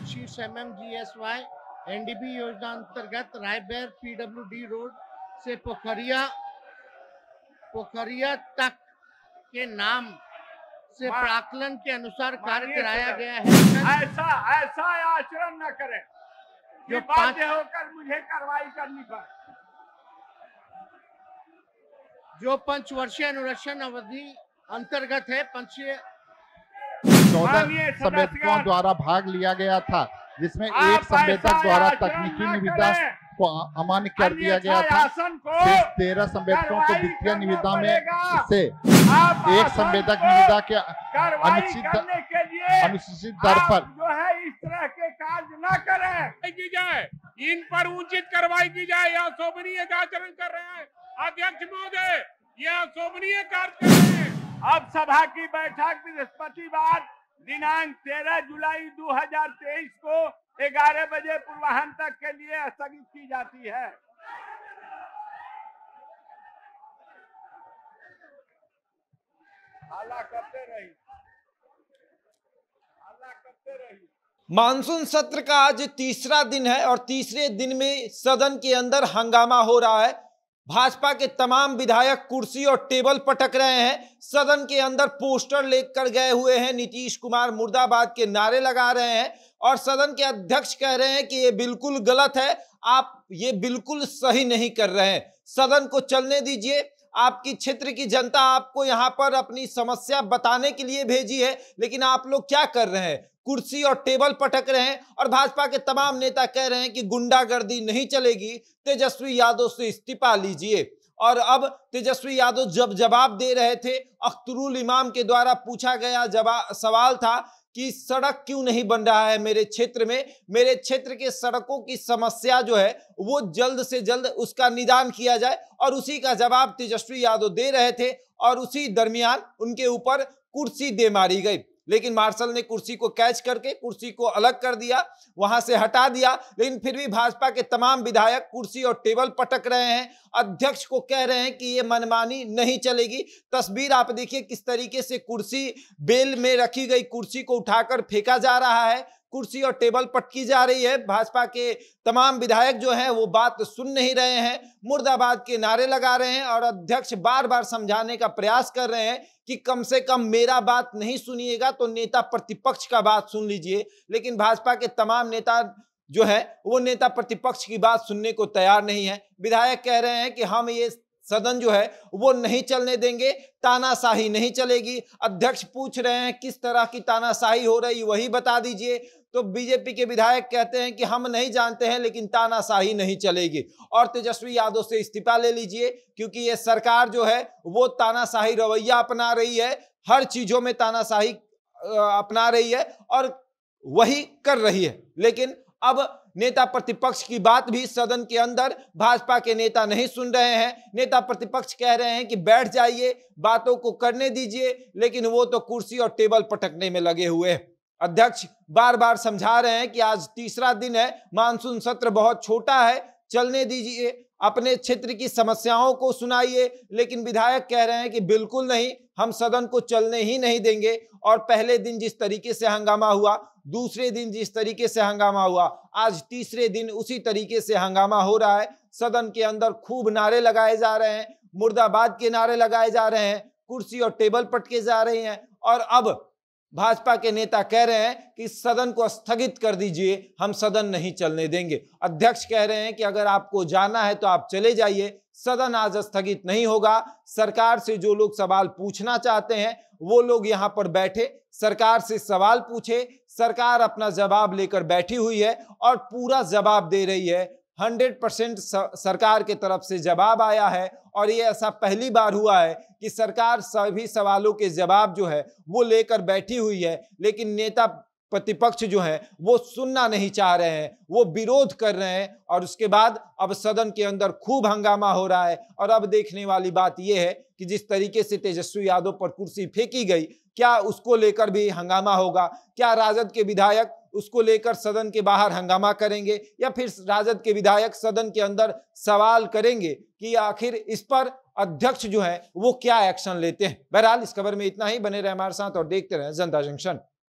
शीर्ष M M G S Y एन योजना अंतर्गत रायबेर पीडब्ल्यू डी रोड से पोखरिया पोखरिया तक के नाम से प्राकलन के अनुसार कार्य कराया गया है ऐसा ऐसा आचरण न करें जो पांच होकर मुझे कार्रवाई करनी पड़े जो पंचवर्षीय अनुरक्षण अवधि अंतर्गत है पंच चौदह संवेदकों द्वारा भाग लिया गया था जिसमें एक संवेदक द्वारा तकनीकी निविदा को अमान्य कर दिया गया था तेरह संवेदकों को वित्तीय निविदा में से एक संवेदक निविदा के अनुचित अनुसूचित दर पर जो है इस तरह के कार्य न करें की जाए इन पर उचित कार्रवाई की जाए या शोभनीय आचरण कर रहे हैं अध्यक्ष महोदय यह शोभनीय कार्य कर रहे हैं अब सभा की बैठक बृहस्पतिवार दिनांक 13 जुलाई 2023 को 11 बजे पूर्वाहन तक के लिए स्थगित की जाती है मानसून सत्र का आज तीसरा दिन है और तीसरे दिन में सदन के अंदर हंगामा हो रहा है भाजपा के तमाम विधायक कुर्सी और टेबल पटक रहे हैं सदन के अंदर पोस्टर लेकर गए हुए हैं नीतीश कुमार मुर्दाबाद के नारे लगा रहे हैं और सदन के अध्यक्ष कह रहे हैं कि ये बिल्कुल गलत है आप ये बिल्कुल सही नहीं कर रहे हैं सदन को चलने दीजिए आपकी क्षेत्र की जनता आपको यहाँ पर अपनी समस्या बताने के लिए भेजी है लेकिन आप लोग क्या कर रहे हैं कुर्सी और टेबल पटक रहे हैं और भाजपा के तमाम नेता कह रहे हैं कि गुंडागर्दी नहीं चलेगी तेजस्वी यादव से इस्तीफा लीजिए और अब तेजस्वी यादव जब जवाब दे रहे थे अख्तरुल इमाम के द्वारा पूछा गया जवाब सवाल था कि सड़क क्यों नहीं बन रहा है मेरे क्षेत्र में मेरे क्षेत्र के सड़कों की समस्या जो है वो जल्द से जल्द उसका निदान किया जाए और उसी का जवाब तेजस्वी यादव दे रहे थे और उसी दरमियान उनके ऊपर कुर्सी दे मारी गई लेकिन मार्शल ने कुर्सी को कैच करके कुर्सी को अलग कर दिया वहां से हटा दिया लेकिन फिर भी भाजपा के तमाम विधायक कुर्सी और टेबल पटक रहे हैं अध्यक्ष को कह रहे हैं कि ये मनमानी नहीं चलेगी तस्वीर आप देखिए किस तरीके से कुर्सी बेल में रखी गई कुर्सी को उठाकर फेंका जा रहा है कुर्सी और टेबल पटकी जा रही है भाजपा के तमाम विधायक जो हैं वो बात सुन नहीं रहे हैं मुर्दाबाद के नारे लगा रहे हैं और अध्यक्ष बार बार समझाने का प्रयास कर रहे हैं कि कम से कम मेरा बात नहीं सुनिएगा तो नेता प्रतिपक्ष का बात सुन लीजिए लेकिन भाजपा के तमाम नेता जो है वो नेता प्रतिपक्ष की बात सुनने को तैयार नहीं है विधायक कह रहे हैं कि हम ये सदन जो है वो नहीं चलने देंगे तानाशाही नहीं चलेगी अध्यक्ष पूछ रहे हैं किस तरह की तानाशाही हो रही वही बता दीजिए तो बीजेपी के विधायक कहते हैं कि हम नहीं जानते हैं लेकिन तानाशाही नहीं चलेगी और तेजस्वी यादव से इस्तीफा ले लीजिए क्योंकि ये सरकार जो है वो तानाशाही रवैया अपना रही है हर चीजों में तानाशाही अपना रही है और वही कर रही है लेकिन अब नेता प्रतिपक्ष की बात भी सदन के अंदर भाजपा के नेता नहीं सुन रहे हैं नेता प्रतिपक्ष कह रहे हैं कि बैठ जाइए बातों को करने दीजिए लेकिन वो तो कुर्सी और टेबल पटकने में लगे हुए अध्यक्ष बार बार समझा रहे हैं कि आज तीसरा दिन है मानसून सत्र बहुत छोटा है चलने दीजिए अपने क्षेत्र की समस्याओं को सुनाइए लेकिन विधायक कह रहे हैं कि बिल्कुल नहीं हम सदन को चलने ही नहीं देंगे और पहले दिन जिस तरीके से हंगामा हुआ दूसरे दिन जिस तरीके से हंगामा हुआ आज तीसरे दिन उसी तरीके से हंगामा हो रहा है सदन के अंदर खूब नारे लगाए जा रहे हैं मुर्दाबाद के नारे लगाए जा रहे हैं कुर्सी और टेबल पटके जा रहे हैं और अब भाजपा के नेता कह रहे हैं कि सदन को स्थगित कर दीजिए हम सदन नहीं चलने देंगे अध्यक्ष कह रहे हैं कि अगर आपको जाना है तो आप चले जाइए सदन आज स्थगित नहीं होगा सरकार से जो लोग सवाल पूछना चाहते हैं वो लोग यहाँ पर बैठे सरकार से सवाल पूछे सरकार अपना जवाब लेकर बैठी हुई है और पूरा जवाब दे रही है हंड्रेड परसेंट सरकार के तरफ से जवाब आया है और ये ऐसा पहली बार हुआ है कि सरकार सभी सवालों के जवाब जो है वो लेकर बैठी हुई है लेकिन नेता प्रतिपक्ष जो है वो सुनना नहीं चाह रहे हैं वो विरोध कर रहे हैं और उसके बाद अब सदन के अंदर खूब हंगामा हो रहा है और अब देखने वाली बात यह है कि जिस तरीके से तेजस्वी यादव पर कुर्सी फेंकी गई क्या उसको लेकर भी हंगामा होगा क्या राजद के विधायक उसको लेकर सदन के बाहर हंगामा करेंगे या फिर राजद के विधायक सदन के अंदर सवाल करेंगे कि आखिर इस पर अध्यक्ष जो है वो क्या एक्शन लेते हैं बहरहाल इस खबर में इतना ही बने रहे हमारे साथ और देखते रहे जनता जंक्शन